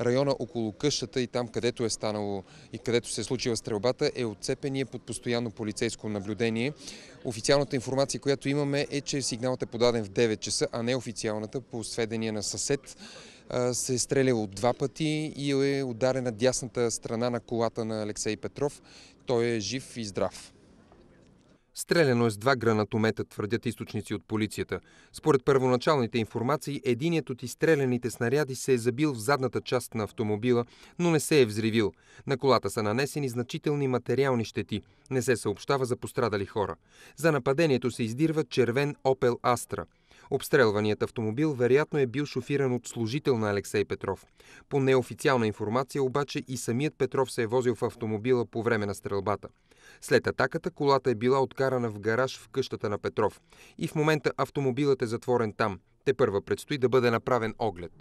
района около къщата и там, където е станало и където се е случила стрелбата, е отцепение под постоянно полицейско наблюдение. Официалната информация, която имаме е, че сигналът е подаден в 9 часа, а не официалната по сведения на съсед се е стрелял два пъти и е ударена дясната страна на колата на Алексей Петров. Той е жив и здрав. Стреляно е с два гранатомета, твърдят източници от полицията. Според първоначалните информации, единият от изстреляните снаряди се е забил в задната част на автомобила, но не се е взривил. На колата са нанесени значителни материални щети. Не се съобщава за пострадали хора. За нападението се издирва червен Opel Astra – Обстрелваният автомобил вероятно е бил шофиран от служител на Алексей Петров. По неофициална информация обаче и самият Петров се е возил в автомобила по време на стрелбата. След атаката колата е била откарана в гараж в къщата на Петров и в момента автомобилът е затворен там. Те първа предстои да бъде направен оглед.